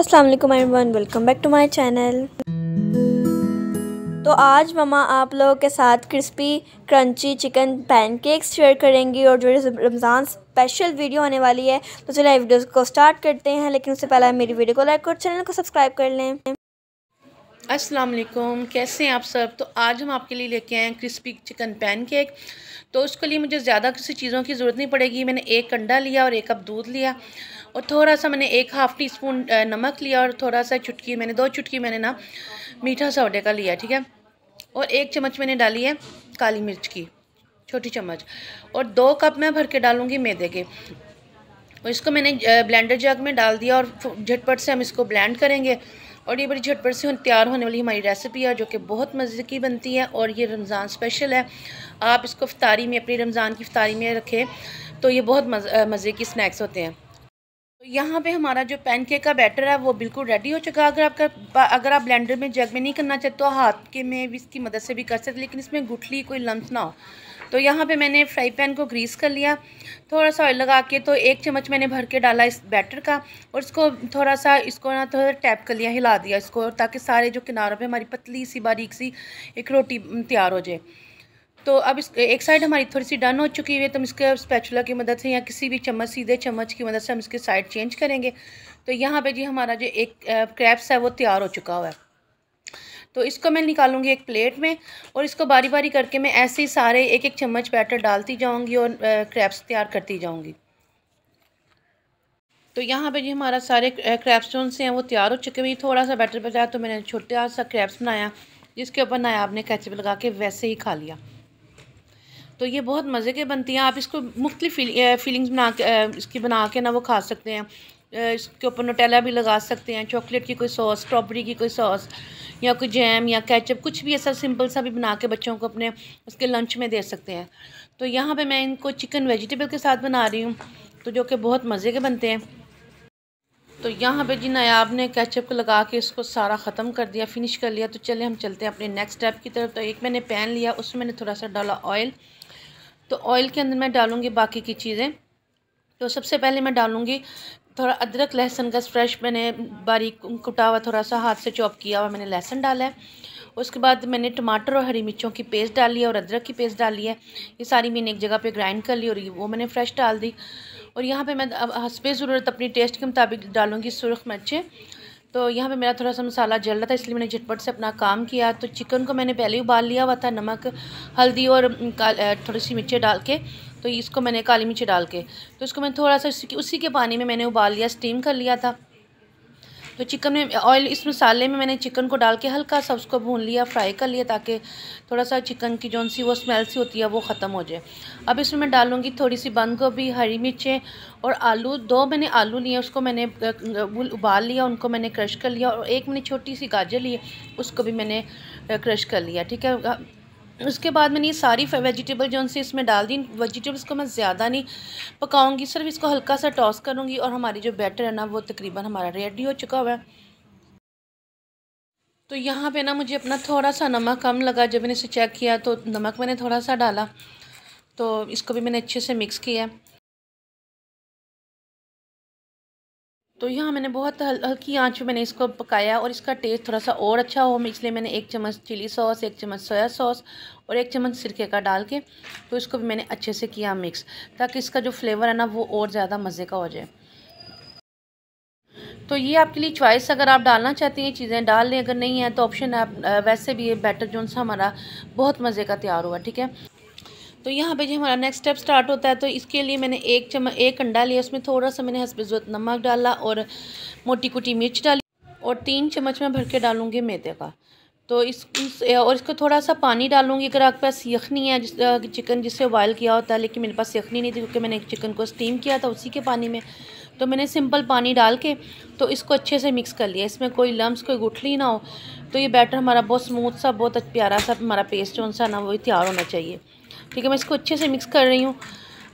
अस्सलाम वालेकुम everyone welcome back to my channel तो आज ममा आप लोगों के साथ crispy crunchy chicken pancakes share करेंगी और जो रमज़ान स्पेशल वीडियो आने वाली है तो चलिए वीडियो को स्टार्ट करते हैं लेकिन उससे पहले मेरी वीडियो को लाइक और चैनल को सब्सक्राइब कर लें अस्सलाम वालेकुम कैसे हैं आप सब तो आज हम आपके लिए लेके आए हैं क्रिस्पी चिकन पैन केक तो उसके लिए मुझे ज़्यादा किसी चीज़ों की ज़रूरत नहीं पड़ेगी मैंने एक अंडा लिया और एक कप दूध लिया और थोड़ा सा मैंने एक हाफ़ टी स्पून नमक लिया और थोड़ा सा चुटकी मैंने दो चुटकी मैंने ना मीठा सौडे का लिया ठीक है और एक चम्मच मैंने डाली है काली मिर्च की छोटी चम्मच और दो कप मैं भर के डालूँगी मैदे के और इसको मैंने ब्लेंडर जग में डाल दिया और झटपट से हम इसको ब्लेंड करेंगे और ये बड़ी झटपट से तैयार होने वाली हमारी रेसिपी है जो कि बहुत मज़े की बनती है और ये रमज़ान स्पेशल है आप इसको अफ्तारी में अपनी रमज़ान की फतारी में रखें तो ये बहुत मज़े की स्नैक्स होते हैं तो यहाँ पे हमारा जो पैनकेक का बैटर है वो बिल्कुल रेडी हो चुका है अगर आपका अगर आप ब्लेंडर में जग में नहीं करना चाहते तो हाथ के में भी इसकी मदद से भी कर सकते लेकिन इसमें गुठली कोई लम्स ना हो तो यहाँ पे मैंने फ्राई पैन को ग्रीस कर लिया थोड़ा सा ऑयल लगा के तो एक चम्मच मैंने भर के डाला इस बैटर का और इसको थोड़ा सा इसको ना थोड़ा टैप कर लिया हिला दिया इसको ताकि सारे जो किनारों पर हमारी पतली सी बारीक सी एक रोटी तैयार हो जाए तो अब इस एक साइड हमारी थोड़ी सी डन हो चुकी है तो हम इसके स्पैचुला की मदद से या किसी भी चम्मच सीधे चम्मच की मदद से हम इसके साइड चेंज करेंगे तो यहाँ पे जी हमारा जो एक क्रैप्स है वो तैयार हो चुका हुआ है तो इसको मैं निकालूंगी एक प्लेट में और इसको बारी बारी करके मैं ऐसे ही सारे एक एक चम्मच बैटर डालती जाऊँगी और क्रैप्स तैयार करती जाऊँगी तो यहाँ पे जी हमारा सारे क्रैप्स जो से हैं वो तैयार हो चुके हैं थोड़ा सा बैटर बचाया तो मैंने छोटा सा क्रैप्स बनाया जिसके ऊपर नायाब ने कैचअप लगा के वैसे ही खा लिया तो ये बहुत मज़े के बनती हैं आप इसको मुख्तलि फील, फीलिंग्स बना के इसकी बना के ना वो खा सकते हैं इसके ऊपर नोटेला भी लगा सकते हैं चॉकलेट की कोई सॉस स्ट्रॉबेरी की कोई सॉस या कोई जैम या कैचअप कुछ भी ऐसा सिंपल सा भी बना के बच्चों को अपने उसके लंच में दे सकते हैं तो यहाँ पे मैं इनको चिकन वेजिटेबल के साथ बना रही हूँ तो जो कि बहुत मज़े के बनते हैं तो यहाँ पे जी नायाब ने कैचअप को लगा के इसको सारा ख़त्म कर दिया फिनिश कर लिया तो चले हम चलते हैं अपने नेक्स्ट स्टेप की तरफ तो एक मैंने पैन लिया उसमें मैंने थोड़ा सा डाला ऑयल तो ऑयल के अंदर मैं डालूँगी बाकी की चीज़ें तो सबसे पहले मैं डालूँगी थोड़ा अदरक लहसन का फ्रेश मैंने बारीक कुटा हुआ थोड़ा सा हाथ से चॉप किया हुआ मैंने लहसन डाला है उसके बाद मैंने टमाटर और हरी मिर्चों की पेस्ट डाली है और अदरक की पेस्ट डाली है ये सारी मैंने एक जगह पे ग्राइंड कर ली और वो मैंने फ्रेश डाल दी और यहाँ पे मैं अब हंसबे ज़रूरत अपनी टेस्ट के मुताबिक डालूँगी सुरख मिर्चें तो यहाँ पे मेरा थोड़ा सा मसाला जल रहा था इसलिए मैंने झटपट से अपना काम किया तो चिकन को मैंने पहले ही उबाल लिया हुआ था नमक हल्दी और थोड़ी सी मिर्चें डाल के तो इसको मैंने काली मिर्ची डाल के तो इसको मैंने थोड़ा सा उसी के पानी में मैंने उबाल लिया स्टीम कर लिया था तो चिकन में ऑयल इस मसाले में मैंने चिकन को डाल के हल्का सा उसको भून लिया फ्राई कर लिया ताकि थोड़ा सा चिकन की जौन सी वो स्मेल सी होती है वो ख़त्म हो जाए अब इसमें मैं डालूँगी थोड़ी सी बंद गोभी हरी मिर्चें और आलू दो मैंने आलू लिए उसको मैंने उबाल लिया उनको मैंने क्रश कर लिया और एक मैंने छोटी सी गाजर ली उसको भी मैंने क्रश कर लिया ठीक है उसके बाद मैंने ये सारी वेजिटेबल जो उनसे इसमें डाल दी वेजिटेबल्स को मैं ज़्यादा नहीं पकाऊंगी सिर्फ इसको हल्का सा टॉस करूँगी और हमारी जो बैटर है ना वो तकरीबन हमारा रेडी हो चुका हुआ है तो यहाँ पे ना मुझे अपना थोड़ा सा नमक कम लगा जब मैंने इसे चेक किया तो नमक मैंने थोड़ा सा डाला तो इसको भी मैंने अच्छे से मिक्स किया तो यहाँ मैंने बहुत हल, हल्की आंच पे मैंने इसको पकाया और इसका टेस्ट थोड़ा सा और अच्छा हो इसलिए मैंने एक चम्मच चिली सॉस एक चम्मच सोया सॉस और एक चम्मच सिरके का डाल के तो इसको भी मैंने अच्छे से किया मिक्स ताकि इसका जो फ्लेवर है ना वो और ज़्यादा मज़े का हो जाए तो ये आपके लिए चॉइस अगर आप डालना चाहती हैं चीज़ें डाल लें अगर नहीं है तो ऑप्शन आप वैसे भी ये बैटर जोन सा हमारा बहुत मज़े का तैयार हुआ ठीक है तो यहाँ पे जो हमारा नेक्स्ट स्टेप स्टार्ट होता है तो इसके लिए मैंने एक चम्मच एक अंडा लिया उसमें थोड़ा सा मैंने हंसब ज़रूरत नमक डाला और मोटी कुटी मिर्च डाली और तीन चम्मच मैं भर के डालूँगी मैदे का तो इस, इस और इसको थोड़ा सा पानी डालूंगी अगर आपके पास यखनी है जिस चिकन जिससे बॉयल किया होता है लेकिन मेरे पास यखनी नहीं थी क्योंकि मैंने चिकन को स्टीम किया था उसी के पानी में तो मैंने सिंपल पानी डाल के तो इसको अच्छे से मिक्स कर लिया इसमें कोई लम्ब कोई गुठली ना हो तो ये बैटर हमारा बहुत स्मूथ सा बहुत प्यारा सा हमारा पेस्ट उन सा ना वो तैयार होना चाहिए ठीक है मैं इसको अच्छे से मिक्स कर रही हूँ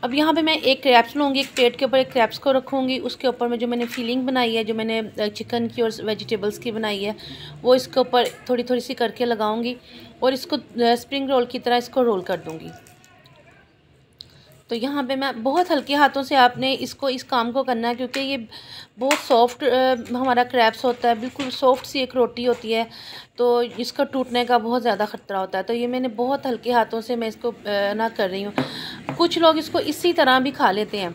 अब यहाँ पे मैं एक क्रैप्स लूँगी एक प्लेट के ऊपर एक क्रैप्स को रखूँगी उसके ऊपर में जो मैंने फीलिंग बनाई है जो मैंने चिकन की और वेजिटेबल्स की बनाई है वो इसके ऊपर थोड़ी थोड़ी सी करके लगाऊँगी और इसको स्प्रिंग रोल की तरह इसको रोल कर दूँगी तो यहाँ पे मैं बहुत हल्के हाथों से आपने इसको इस काम को करना है क्योंकि ये बहुत सॉफ्ट हमारा क्रैप्स होता है बिल्कुल सॉफ्ट सी एक रोटी होती है तो इसका टूटने का बहुत ज़्यादा ख़तरा होता है तो ये मैंने बहुत हल्के हाथों से मैं इसको ना कर रही हूँ कुछ लोग इसको इसी तरह भी खा लेते हैं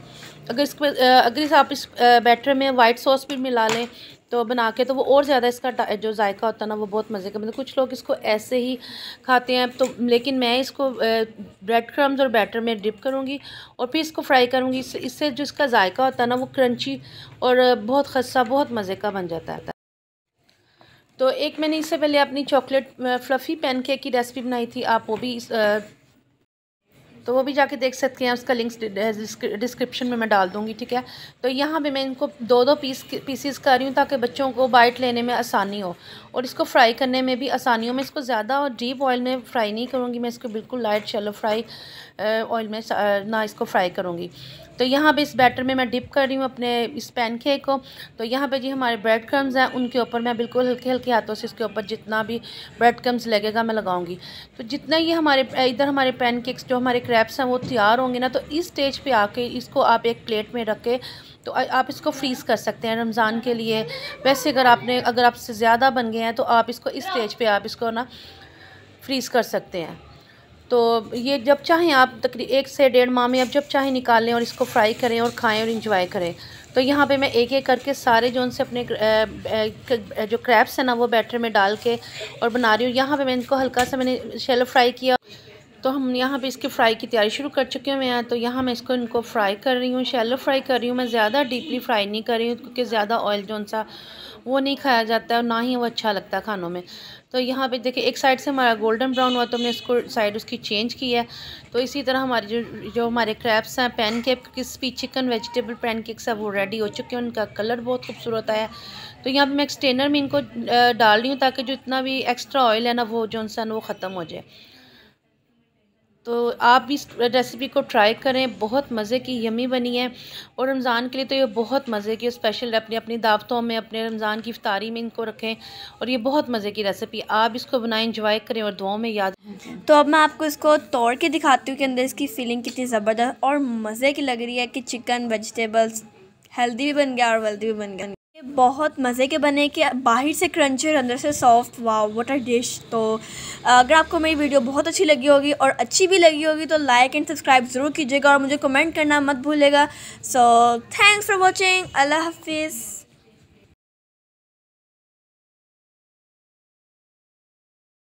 अगर इस अगर इस आप इस बैटर में वाइट सॉस भी मिला लें तो बना के तो वो और ज़्यादा इसका जो जायका होता है ना वो बहुत मज़े का मतलब कुछ लोग इसको ऐसे ही खाते हैं तो लेकिन मैं इसको ब्रेड क्रम्स और बैटर में डिप करूँगी और फिर इसको फ्राई करूँगी इससे जो इसका जायका होता है ना वो क्रंची और बहुत खस्सा बहुत मज़े का बन जाता है तो एक मैंने इससे पहले अपनी चॉकलेट फ्लफ़ी पेनकेक की रेसिपी बनाई थी आप वो भी इस, तो वो भी जाके देख सकते हैं उसका लिंक्स डिस्क्रिप्शन में मैं डाल दूँगी ठीक है तो यहाँ पर मैं इनको दो दो पीस पीसीस कर रही हूँ ताकि बच्चों को बाइट लेने में आसानी हो और इसको फ्राई करने में भी आसानी हो मैं इसको ज़्यादा और डीप ऑयल में फ्राई नहीं करूँगी मैं इसको बिल्कुल लाइट शेलो फ्राई ऑयल में ना इसको फ्राई करूँगी तो यहाँ पे इस बैटर में मैं डिप कर रही हूँ अपने इस पैन केक को तो यहाँ पे जी हमारे ब्रेड क्रम्स हैं उनके ऊपर मैं बिल्कुल हल्के हल्के हाथों से इसके ऊपर जितना भी ब्रेड क्रम्स लगेगा मैं लगाऊंगी तो जितना ये हमारे इधर हमारे पैन केक्स जो हमारे क्रैप्स हैं वो तैयार होंगे ना तो इस स्टेज पे आके इसको आप एक प्लेट में रख के तो आप इसको फ्रीज़ कर सकते हैं रमज़ान के लिए वैसे अगर आपने अगर आपसे ज़्यादा बन गए हैं तो आप इसको इस स्टेज पर आप इसको ना फ्रीज़ कर सकते हैं तो ये जब चाहें आप तकरी एक से डेढ़ माह में आप जब चाहें निकालें और इसको फ्राई करें और खाएं और इंजॉय करें तो यहाँ पे मैं एक एक करके सारे जो उनसे अपने जो क्रैप्स हैं ना वो बैटर में डाल के और बना रही हूँ यहाँ पे मैं इनको हल्का सा मैंने शेलो फ्राई किया तो हम यहाँ पे इसके फ्राई की तैयारी शुरू कर चुके हुए हैं तो यहाँ मैं इसको इनको फ्राई कर रही हूँ शैलो फ्राई कर रही हूँ मैं ज़्यादा डीपली फ्राई नहीं कर रही हूँ क्योंकि ज़्यादा ऑयल जो सा वो नहीं खाया जाता है और ना ही वो अच्छा लगता है खानों में तो यहाँ पे देखिए एक साइड से हमारा गोल्डन ब्राउन हुआ तो हमने इसको साइड उसकी चेंज की है तो इसी तरह हमारे जो जो हमारे क्रैप्स हैं पैन केक किस भी चिकन वेजिटेबल पैन केक्स है वो रेडी हो चुके हैं उनका कलर बहुत खूबसूरत आया तो यहाँ पर मैं एक्सटेनर में इनको डाल रही हूँ ताकि जो इतना भी एक्स्ट्रा ऑयल है ना वो जो सा वो ख़त्म हो जाए तो आप इस रेसिपी को ट्राई करें बहुत मज़े की यमी बनी है और रमज़ान के लिए तो ये बहुत मज़े की स्पेशल अपनी अपनी दावतों में अपने रमज़ान की इफ्तारी में इनको रखें और ये बहुत मज़े की रेसिपी आप इसको बनाएं इंजॉय करें और दुआओं में याद तो अब मैं आपको इसको तोड़ के दिखाती हूँ कि अंदर इसकी फीलिंग कितनी ज़बरदस्त और मज़े की लग रही है कि चिकन वेजिटेबल्स हेल्दी भी बन गया और वेल्दी भी बन गया बहुत मज़े के बने कि बाहर से क्रंची और अंदर से सॉफ्ट वाह वाटर डिश तो अगर आपको मेरी वीडियो बहुत अच्छी लगी होगी और अच्छी भी लगी होगी तो लाइक एंड सब्सक्राइब ज़रूर कीजिएगा और मुझे कमेंट करना मत भूलेगा सो थैंक्स फॉर वॉचिंग अल्लाह हाफिज़